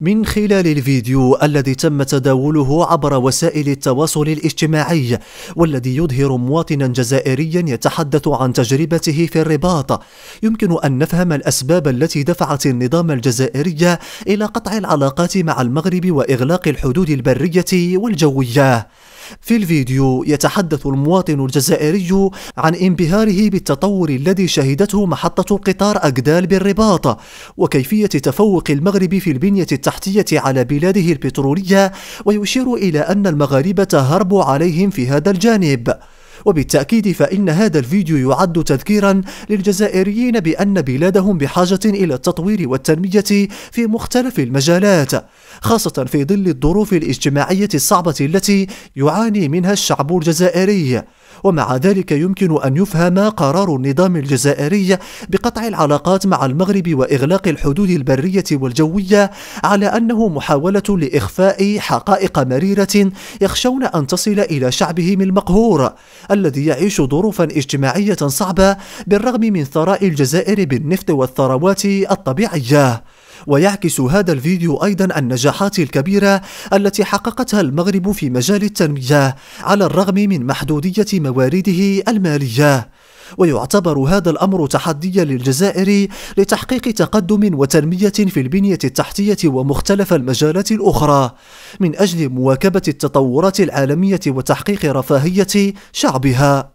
من خلال الفيديو الذي تم تداوله عبر وسائل التواصل الاجتماعي والذي يظهر مواطنا جزائريا يتحدث عن تجربته في الرباط يمكن ان نفهم الاسباب التي دفعت النظام الجزائري الى قطع العلاقات مع المغرب واغلاق الحدود البريه والجويه في الفيديو يتحدث المواطن الجزائري عن انبهاره بالتطور الذي شهدته محطة قطار أجدال بالرباط وكيفية تفوق المغرب في البنية التحتية على بلاده البترولية ويشير إلى أن المغاربة هرب عليهم في هذا الجانب وبالتأكيد فإن هذا الفيديو يعد تذكيرا للجزائريين بأن بلادهم بحاجة إلى التطوير والتنمية في مختلف المجالات خاصة في ظل الظروف الاجتماعية الصعبة التي يعاني منها الشعب الجزائري ومع ذلك يمكن أن يفهم قرار النظام الجزائري بقطع العلاقات مع المغرب وإغلاق الحدود البرية والجوية على أنه محاولة لإخفاء حقائق مريرة يخشون أن تصل إلى شعبهم المقهور الذي يعيش ظروفا اجتماعية صعبة بالرغم من ثراء الجزائر بالنفط والثروات الطبيعية ويعكس هذا الفيديو أيضا النجاحات الكبيرة التي حققتها المغرب في مجال التنمية على الرغم من محدودية موارده المالية ويعتبر هذا الأمر تحديا للجزائر لتحقيق تقدم وتنمية في البنية التحتية ومختلف المجالات الأخرى من أجل مواكبة التطورات العالمية وتحقيق رفاهية شعبها